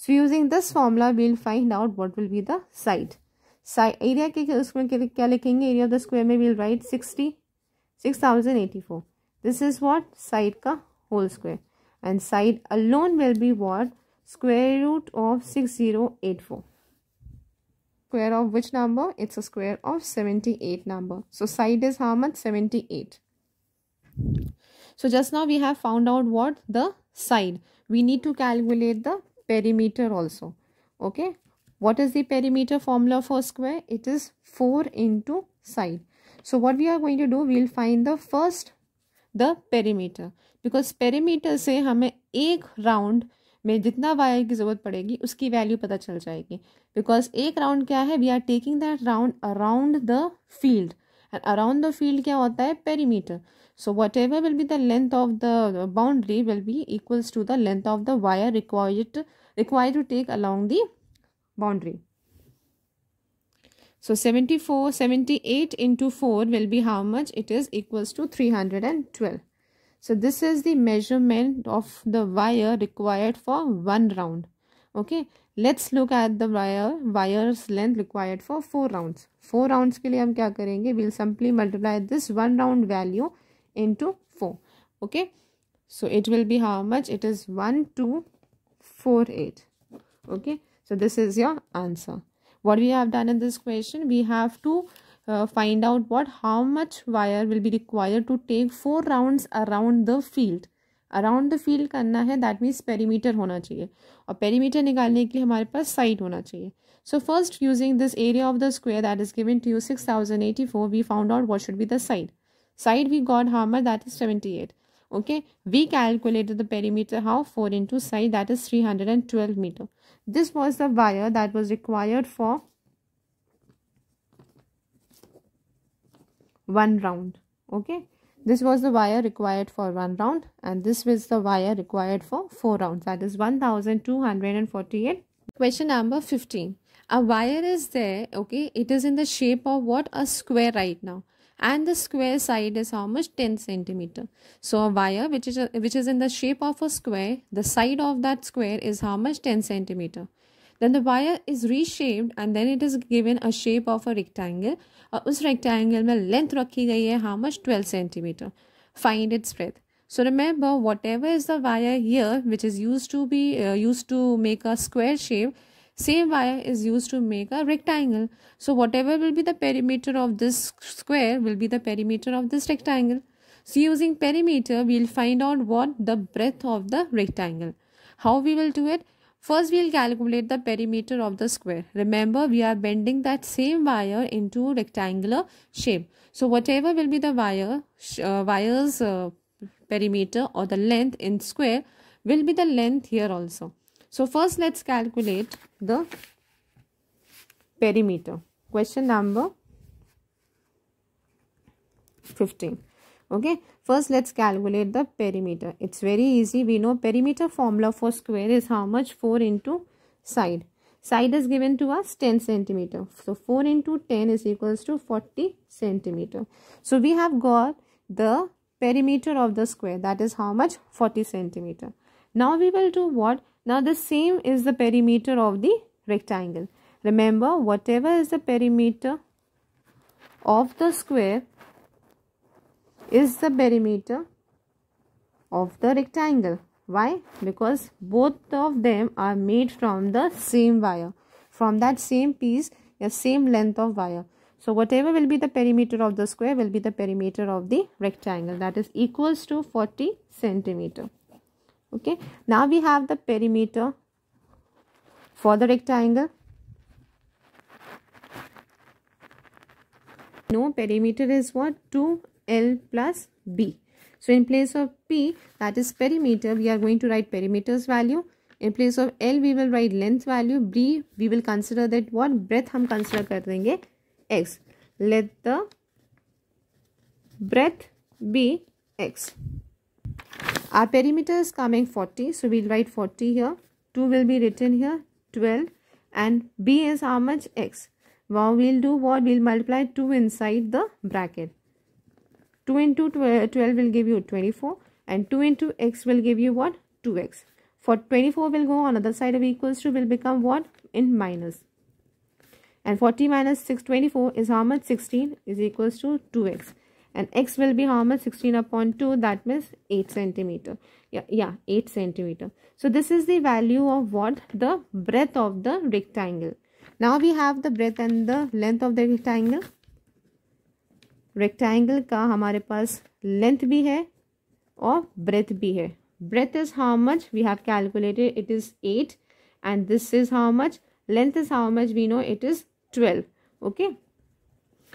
Speaker 1: so using this formula will find out what will be the side area के उसमें क्या लिखेंगे एरिया ऑफ द स्क्वायर में will write sixty six thousand eighty four this is what side का whole square and side alone will be what square root of six zero eight four square of which number? It's a square of 78 number. So side is how much? 78. So just now we have found out what? The side. We need to calculate the perimeter also. Okay. What is the perimeter formula for square? It is 4 into side. So what we are going to do? We will find the first the perimeter. Because perimeter how many? एक round में जितना wire की ज़रूरत पड़ेगी उसकी value पता चल जाएगी बिकॉज एक राउंड क्या है we are taking that round around the field and around the field क्या होता है perimeter so whatever will be the length of the boundary will be equals to the length of the wire required required to take along the eight into four will be how much it is equals to three hundred and twelve So this is the measurement of the wire required for one round. Okay, let's look at the wire wire's length required for four rounds. Four rounds के लिए हम क्या करेंगे? We'll simply multiply this one round value into four. Okay, so it will be how much? It is one two four eight. Okay, so this is your answer. What we have done in this question, we have to uh, find out what how much wire will be required to take four rounds around the field around the field करना है that means perimeter होना चाहिए और perimeter निकालने के लिए हमारे पास साइड होना चाहिए so first using this area of the square that is given to you six thousand eighty four we found out what should be the side side we got hammer that is seventy eight okay we calculated the perimeter how 4 into side that is 312 meter this was the wire that was required for one round okay this was the wire required for one round and this was the wire required for four rounds that is 1248 question number 15 a wire is there okay it is in the shape of what a square right now and the square side is how much 10 centimeter so a wire which is a, which is in the shape of a square the side of that square is how much 10 centimeter then the wire is reshaped and then it is given a shape of a rectangle. और uh, us rectangle में length रखी गई है how much 12 centimeter. Find its breadth. So remember, whatever is the wire here, which is used to be uh, used to make a square shape, same wire is used to make a rectangle. So whatever will be the perimeter of this square will be the perimeter of this rectangle. So using perimeter, we'll find out what the breadth of the rectangle. How we will do it? First, we'll calculate the perimeter of the square. Remember, we are bending that same wire into rectangular shape. So, whatever will be the wire, uh, wire's uh, perimeter or the length in square will be the length here also. So, first let's calculate the perimeter. Question number 15. Okay. First, let's calculate the perimeter. It's very easy. We know perimeter formula for square is how much? 4 into side. Side is given to us 10 centimeter. So, 4 into 10 is equals to 40 centimeter. So, we have got the perimeter of the square. That is how much? 40 centimeter. Now, we will do what? Now, the same is the perimeter of the rectangle. Remember, whatever is the perimeter of the square, is the perimeter of the rectangle. Why? Because both of them are made from the same wire. From that same piece, the same length of wire. So whatever will be the perimeter of the square will be the perimeter of the rectangle. That is equals to 40 centimeter. Okay. Now we have the perimeter for the rectangle. No perimeter is what? 2 L plus B. So in place of P that is perimeter we are going to write perimeter's value. In place of L we will write length value. B we will consider that what breadth will consider कर देंगे x. Let the breadth be x. Our perimeter is coming 40 so we'll write 40 here. 2 will be written here 12 and B is how much x. Now we'll do what? We'll multiply 2 inside the bracket. 2 into 12 will give you 24 and 2 into x will give you what 2x for 24 will go on other side of equals to will become what in minus and 40 minus 624 is how much 16 is equals to 2x and x will be how much 16 upon 2 that means 8 centimeter yeah yeah 8 centimeter so this is the value of what the breadth of the rectangle now we have the breadth and the length of the rectangle Rectangle का हमारे पास length भी है और breath भी है breadth is how much we have calculated it is 8 and this is how much length is how much we know it is 12 okay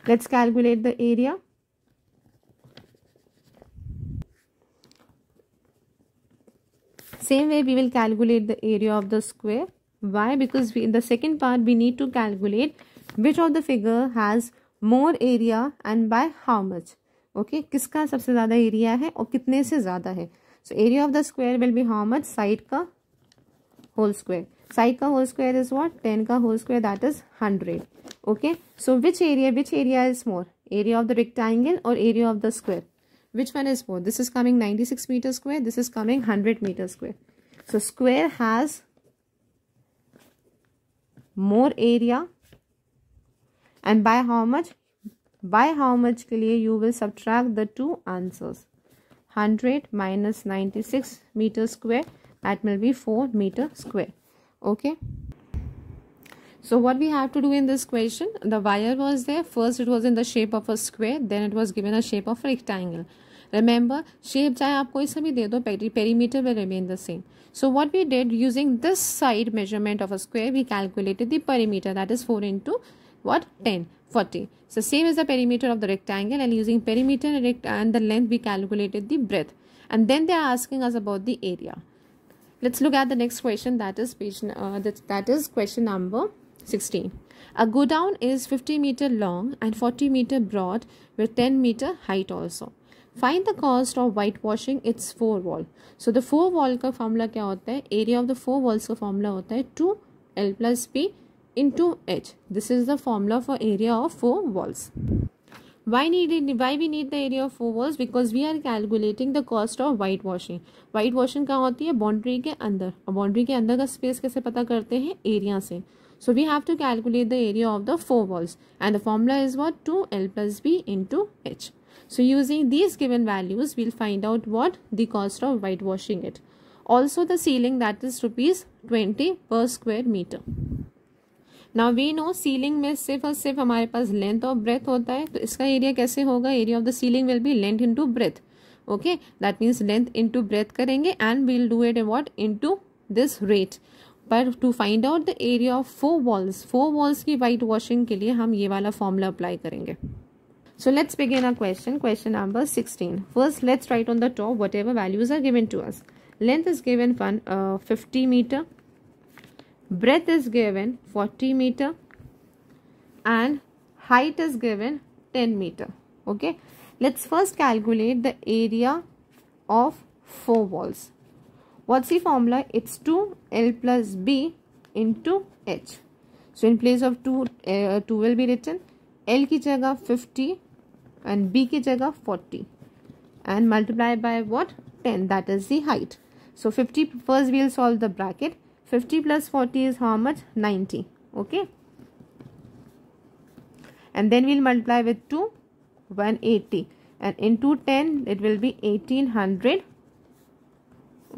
Speaker 1: let's calculate the area same way we will calculate the area of the square why because in the second part we need to calculate which of the figure has more area and by how much okay किसका सबसे ज़्यादा area है और कितने से ज़्यादा है so area of the square will be how much side का होल स्क्वायर साइड का whole square is what ten का whole square that is hundred okay so which area which area is more area of the rectangle और area of the square one is more this is coming ninety six metre square this is coming hundred metre square so square has more area and by how much by how much के you will subtract the two answers 100 minus 96 meter square that will be 4 meter square okay so what we have to do in this question the wire was there first it was in the shape of a square then it was given a shape of a rectangle remember shape चाहे आप कोई सा भी दे perimeter will remain the same so what we did using this side measurement of a square we calculated the perimeter that is 4 into what 10 40 so same as the perimeter of the rectangle and using perimeter and the length we calculated the breadth and then they are asking us about the area let's look at the next question that is page uh, that, that is question number 16 a godown is 50 meter long and 40 meter broad with 10 meter height also Find the cost of whitewashing its four wall. So the four wall wall formula formula area of the four walls? The formula walls का l plus है two into h. This is the formula for area of four walls. Why needed? Why we need the area of four walls? Because we are calculating the cost of whitewashing. Whitewashing कहाँ होती है Boundary के अंदर Boundary boundary के अंदर का space कैसे पता करते हैं Area से So we have to calculate the area of the four walls and the formula is what 2L plus B into H. So using these given values we'll find out what the cost of whitewashing it. Also the ceiling that is rupees 20 per square meter. Now we know ceiling में सिर्फ और सिर्फ हमारे पास length of breath होता है तो इसका area कैसे होगा area of the ceiling will be length into breadth okay that means length into breadth करेंगे and we'll do it what into this rate पर to find out the area of four walls four walls की white washing के लिए हम ये वाला formula apply करेंगे so let's begin a question question number sixteen first let's write on the top whatever values given to us. Length is given one, fifty metre breadth is given 40 meter and height is given 10 meter okay let's first calculate the area of four walls what's the formula it's 2l plus b into h so in place of 2 uh, 2 will be written l ki jagah 50 and b ki jagah 40 and multiply by what 10 that is the height so 50 first we'll solve the bracket 50 plus 40 is how much 90 okay and then we'll multiply with 2 180 and into 10 it will be 1800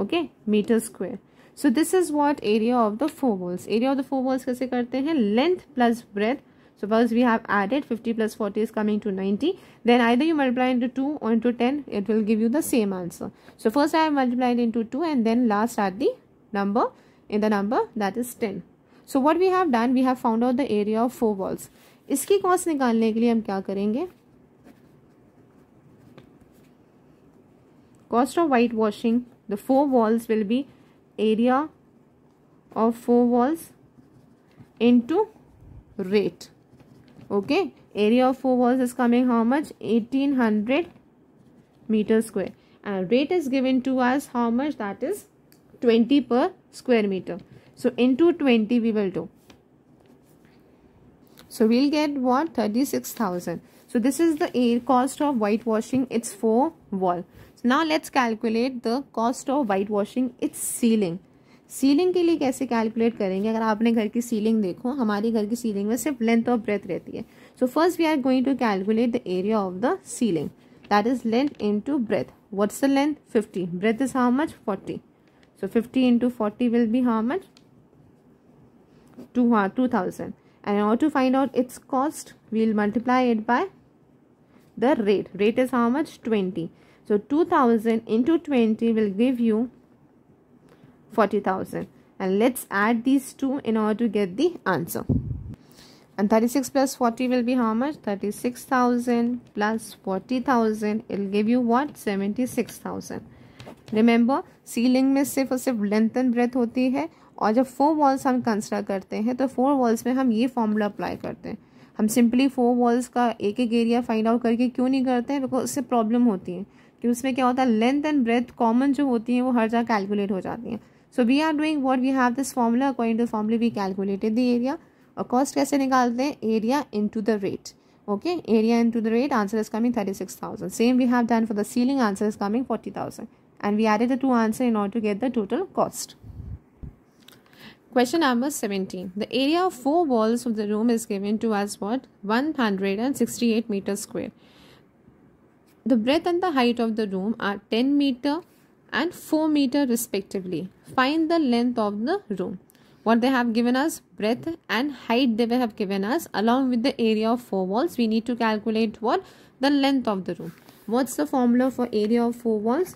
Speaker 1: okay meter square so this is what area of the four walls area of the four walls kaise karte hain length plus breadth Suppose we have added 50 plus 40 is coming to 90. Then either you multiply into 2 or into 10, it will give you the same answer. So first I have multiplied into 2 and then last add the number in the number that is 10. So what we have done, we have found out the area of four walls. इसकी cost निकालने के लिए हम क्या करेंगे cost of white washing the four walls will be area of four walls into rate okay area of four walls is coming how much 1800 meter square and rate is given to us how much that is 20 per square meter. So into 20 we will do. So we'll get what? 36,000. So this is the air cost of whitewashing its four wall. So now let's calculate the cost of whitewashing its ceiling. Ceiling के लिए कैसे calculate करेंगे अगर आपने घर की ceiling देखो हमारी घर की सीलिंग में सिर्फ लेंथ और ब्रेथ रहती है so first we are going to calculate the area of the ceiling that is length into breadth what's the length 50 breadth is how much 40 so 50 into 40 will be how much? 2000. Uh, and in order to find out its cost, we will multiply it by the rate. Rate is how much? 20. So 2000 into 20 will give you 40,000. And let's add these two in order to get the answer. And 36 plus 40 will be how much? 36,000 plus 40,000. It will give you what? 76,000. Remember ceiling में सिर्फ और सिर्फ length and breath होती है और जब four walls हम consider करते हैं तो फोर वॉल्स में हम ये फॉर्मूला अप्लाई करते हैं हम सिंपली फोर वॉल्स का एक एक एरिया फाइंड आउट करके क्यों नहीं करते हैं बिकॉज उससे प्रॉब्लम होती है कि उसमें क्या होता है लेंथ एंड ब्रेथ कॉमन जो होती है वो हर जगह कैलकुलेट हो जाती हैं so we are doing what we have this formula according to फॉर्मूले वी कैलकुलेटेड द एरिया और कॉस्ट कैसे निकालते हैं area to the rate okay area to the rate answer is coming thirty six thousand same we have done for the ceiling answer is coming forty thousand and we added the two answer in order to get the total cost. Question number 17. The area of four walls of the room is given to us what? 168 meters square. The breadth and the height of the room are 10 meter and 4 meter respectively. Find the length of the room. What they have given us breadth and height they have given us along with the area of four walls. We need to calculate what? The length of the room. What's the formula for area of four walls?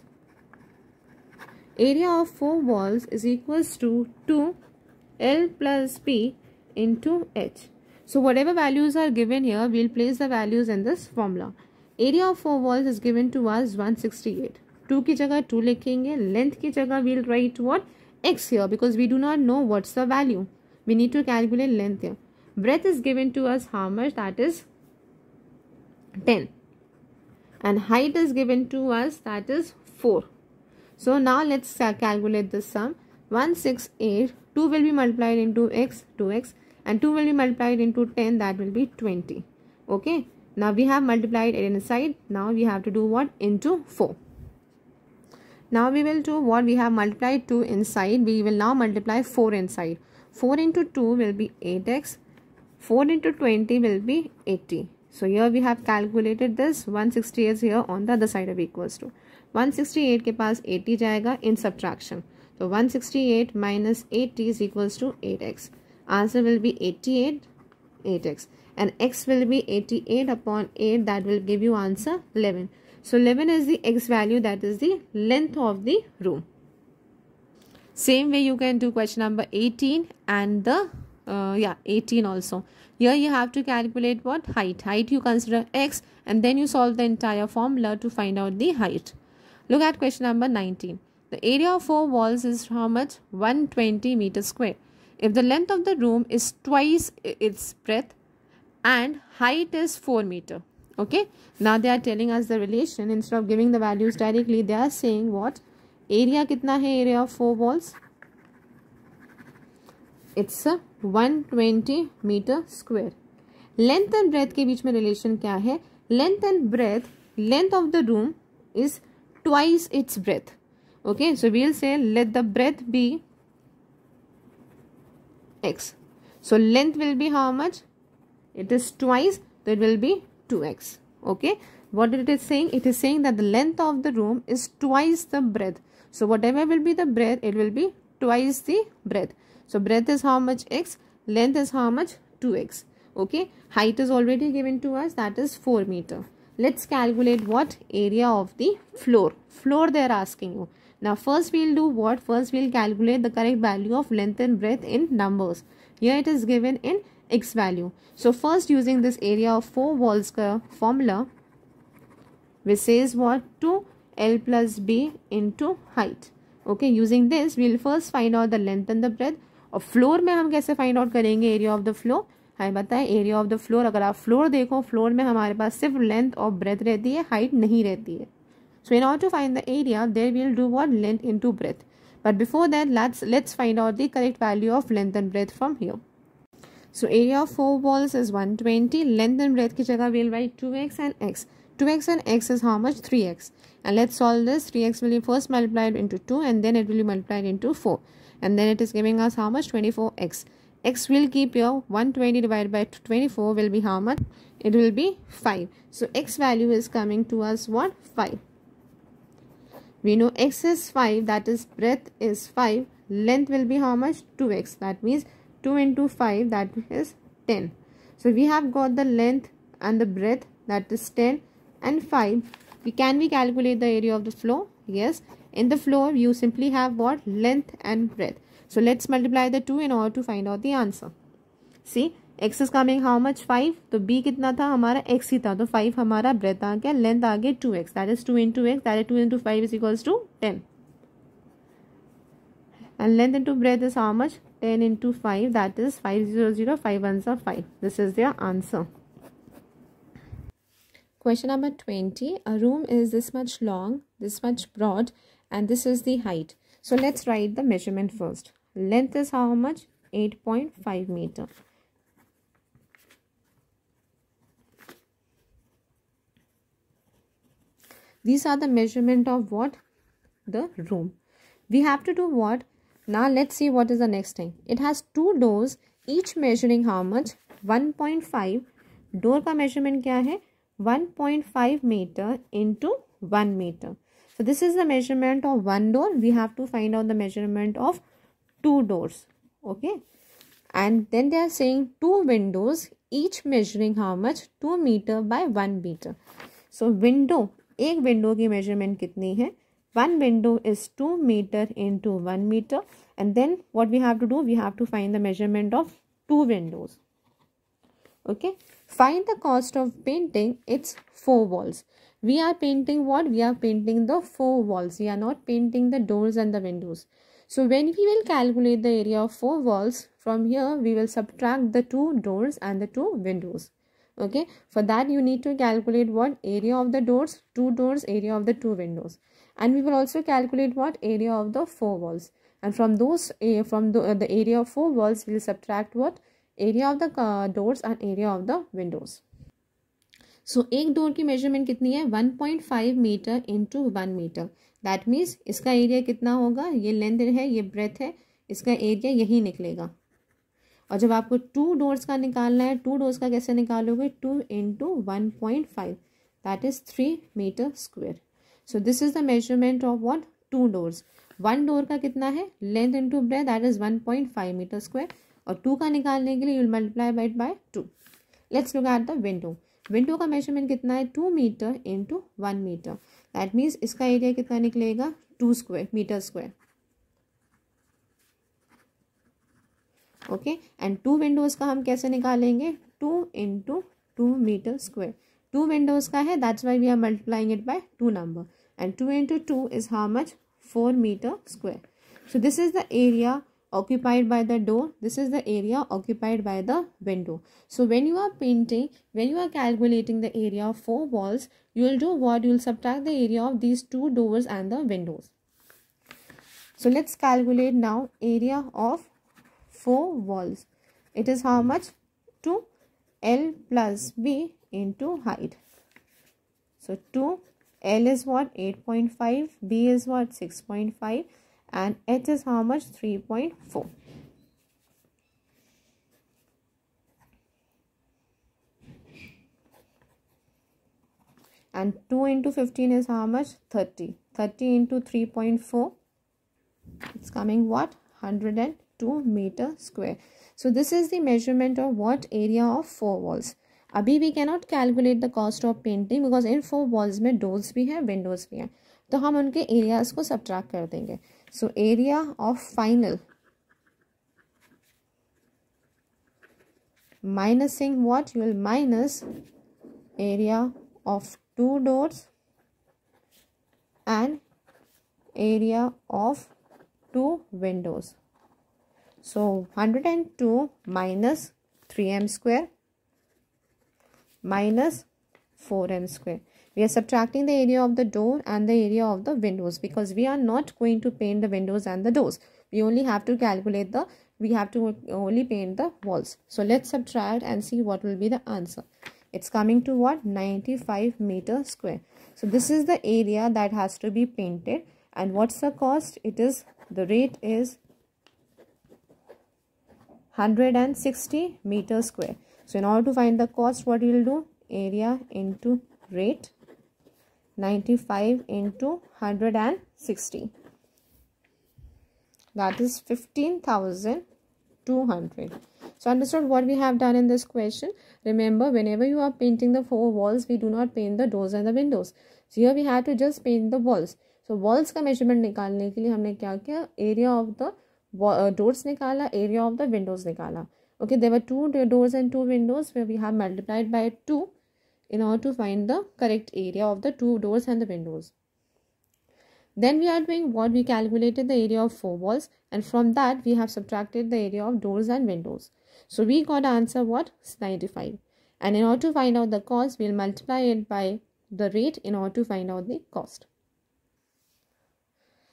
Speaker 1: Area of 4 walls is equals to 2L plus P into H. So whatever values are given here, we'll place the values in this formula. Area of 4 walls is given to us 168. 2 की जगह 2 लिखेंगे Length की जगह we'll write what? X here because we do not know what's the value. We need to calculate length here. Breadth is given to us how much? That is 10. And height is given to us that is 4. So now let's calculate this sum. 168, 2 will be multiplied into x, 2x and 2 will be multiplied into 10 that will be 20. Okay. Now we have multiplied it inside. Now we have to do what? Into 4. Now we will do what we have multiplied 2 inside. We will now multiply 4 inside. 4 into 2 will be 8x. 4 into 20 will be 80. So here we have calculated this 160 is here on the other side of equals to. 168 के पास 80 जाएगा इन subtraction तो 168 sixty eight minus eighty is equals to eight x answer will be eighty eight eight x and x will be eighty eight upon eight that will give you answer eleven so eleven is the x value that is length of the room same way you can do question number eighteen and the या eighteen also यर you have to calculate what height height you consider x and then you solve the entire formula to find out the height Look at question number 19. The area of four walls is how much? 120 meter square. If the length of the room is twice its breadth and height is 4 meter. Okay. Now they are telling us the relation. Instead of giving the values directly, they are saying what? Area kitna hai area of four walls? It's a 120 meter square. Length and breadth ke बीच relation relation क्या है length and breadth length of the room twice its breadth okay so we'll say let the breadth be x so length will be how much it is twice so it will be 2x okay what it is saying it is saying that the length of the room is twice the breadth so whatever will be the breadth it will be twice the breadth so breadth is how much x length is how much 2x okay height is already given to us that is 4 meter let's calculate what area of the floor floor they are asking you now first we'll do what first we'll calculate the correct value of length and breadth in numbers here it is given in x value so first using this area of 4 walls formula which says what to l plus b into height okay using this we'll first find out the length and the breadth of floor mein hum kaise find out karenge area of the floor हमें है area of the floor अगर आप floor देखो floor में हमारे पास सिर्फ length और breadth रहती है हाइट नहीं रहती है so in order to find the area there will do what length into breadth but before that let's let's find out the correct value of length and breadth from here so area of four walls is one twenty length and breadth की जगह will write two x and x x is how much three x and let's solve this three x will first multiplied into two and then it will multiplied into four and then it is giving us how much twenty four x x will keep your 120 divided by 24 will be how much? It will be 5. So x value is coming to us what? 5. We know x is 5 that is breadth is 5. Length will be how much? 2x. That means 2 into 5 that is 10. So we have got the length and the breadth that is 10 and 5. We can we calculate the area of the floor? Yes. In the floor you simply have what? Length and breadth. So let's multiply the 2 in order to find out the answer. See, x is coming how much 5 So b कितना था हमारा x ही था तो 5 हमारा breadth uh length length 2x that 2 into x that 2 into 5 is equals to 10 and length into breadth is how much 10 into 5 that is 500 5 are 5 this is their answer question number 20 a room is this much long this much broad and this is the height so let's write the measurement first Length is how much? 8.5 meter. These are the measurement of what? The room. We have to do what? Now let's see what is the next thing. It has two doors, each measuring how much? 1.5. Door ka measurement kya hai? 1.5 meter into 1 meter. So this is the measurement of one door. We have to find out the measurement of two doors okay and then they are saying two windows each measuring how much two meter by one meter so window एक window measurement measurement कितनी है One window is two meter into one meter. And then what we have to do? We have to find the measurement of two windows. okay find the cost of painting its four walls we are painting what we are painting the four walls we are not painting the doors and the windows so when we will calculate the area of four walls, from here we will subtract the two doors and the two windows. Okay, for that you need to calculate what area of the doors, two doors, area of the two windows. And we will also calculate what area of the four walls. And from those, eh, from the, uh, the area of four walls, we will subtract what area of the uh, doors and area of the windows. so, one door measurement is 1.5 meter into one meter. That means इसका एरिया कितना होगा ये length है ये breath है इसका area यही निकलेगा और जब आपको टू डोर्स का निकालना है टू डोर्स का कैसे निकालोगे two into one point five that is three metre square so this is the measurement of what two doors one door का कितना है length into breadth that is one point five metre square और two का निकालने के लिए you'll multiply by it by two let's look at the window window का measurement कितना है two metre into one metre that means इसका एरिया कितना निकलेगा to square metre square okay and two windows का हम कैसे निकालेंगे two into two metre square two windows का है that's why we are multiplying it by two number and two into two is how much four metre square so this is the area occupied by the door this is the area occupied by the window so when you are painting when you are calculating the area of four walls you will do what you will subtract the area of these two doors and the windows so let's calculate now area of four walls it is how much 2 l plus b into height so 2 l is what 8.5 b is what 6.5 and h is how much 3.4 and 2 into 15 is how much 30 30 into 3.4 it's coming what 102 meter square so this is the measurement of what area of four walls abhi we cannot calculate the cost of painting because in four walls mein doors bhi hai windows bhi hai so, we will subtract areas. So area of final minusing what you will minus area of two doors and area of two windows. So 102 minus 3m square minus 4m square we are subtracting the area of the door and the area of the windows because we are not going to paint the windows and the doors we only have to calculate the we have to only paint the walls so let's subtract and see what will be the answer it's coming to what 95 meter square so this is the area that has to be painted and what's the cost it is the rate is 160 meter square so in order to find the cost what you will do area into rate 95 into 160 that is 15,200 so understood what we have done in this question remember whenever you are painting the four walls we do not paint the doors and the windows so here we had to just paint the walls so, walls' का measurement निकालने के लिए हमने क्या किया the of the doors निकाला area of the windows निकाला were two doors and two windows where we have multiplied by two in order to find the correct area of the two doors and the windows. Then we are doing what we calculated the area of four walls and from that we have subtracted the area of doors and windows. So we got answer what? 95. And in order to find out the cost, we'll multiply it by the rate in order to find out the cost.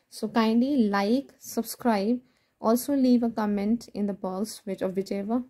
Speaker 1: So kindly like, subscribe, also leave a comment in the box which of whichever